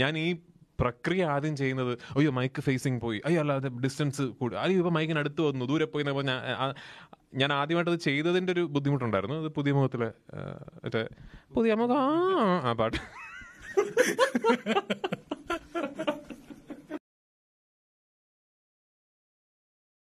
ഞാൻ ഈ പ്രക്രിയ ആദ്യം ചെയ്യുന്നത് അയ്യോ മൈക്ക് ഫേസിങ് പോയി അയ്യോ അല്ലാതെ ഡിസ്റ്റൻസ് കൂടും അല്ലെങ്കിൽ ഇപ്പോൾ അടുത്ത് വന്നു ദൂരെ പോയി എന്നപ്പോൾ ഞാൻ ഞാൻ ആദ്യമായിട്ടത് ചെയ്തതിൻ്റെ ഒരു ബുദ്ധിമുട്ടുണ്ടായിരുന്നു അത് പുതിയ മുഖത്തിലെ മറ്റേ പുതിയ മുഖം ആ പാട്ട്